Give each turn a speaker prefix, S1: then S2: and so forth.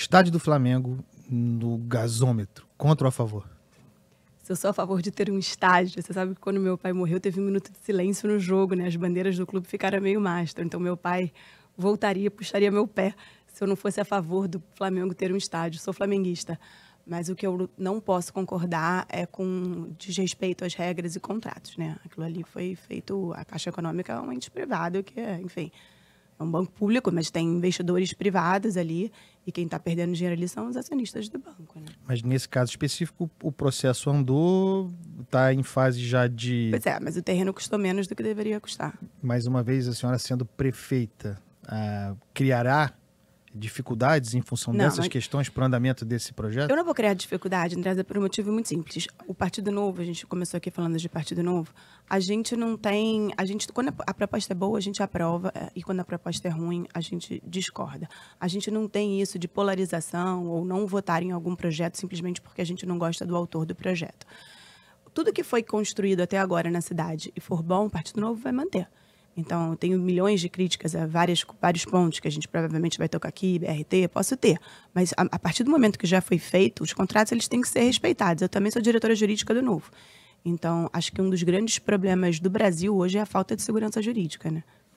S1: Estádio do Flamengo no gasômetro, contra ou a favor?
S2: Se eu sou a favor de ter um estádio, você sabe que quando meu pai morreu teve um minuto de silêncio no jogo, né? As bandeiras do clube ficaram meio mastro, então meu pai voltaria, puxaria meu pé se eu não fosse a favor do Flamengo ter um estádio. Sou flamenguista, mas o que eu não posso concordar é com desrespeito às regras e contratos, né? Aquilo ali foi feito, a Caixa Econômica é um ente privado que, é, enfim, é um banco público, mas tem investidores privados ali, e quem está perdendo dinheiro ali são os acionistas do banco.
S1: Né? Mas nesse caso específico, o processo andou, está em fase já de. Pois
S2: é, mas o terreno custou menos do que deveria custar.
S1: Mais uma vez, a senhora sendo prefeita, ah, criará dificuldades em função não, dessas mas... questões para o andamento desse projeto? Eu
S2: não vou criar dificuldade, André, é por um motivo muito simples. O Partido Novo, a gente começou aqui falando de Partido Novo, a gente não tem. A gente, quando a proposta é boa, a gente aprova, é, e quando a proposta é ruim, a gente discorda. A gente não tem isso de polarização ou não votar em algum projeto simplesmente porque a gente não gosta do autor do projeto. Tudo que foi construído até agora na cidade e for bom, o Partido Novo vai manter. Então, eu tenho milhões de críticas a várias, vários pontos que a gente provavelmente vai tocar aqui, BRT, posso ter. Mas a, a, partir do momento que já foi feito, os contratos eles têm que ser respeitados. Eu também sou diretora jurídica do Novo. Então, acho que um dos grandes problemas do Brasil hoje é a falta de segurança jurídica, né?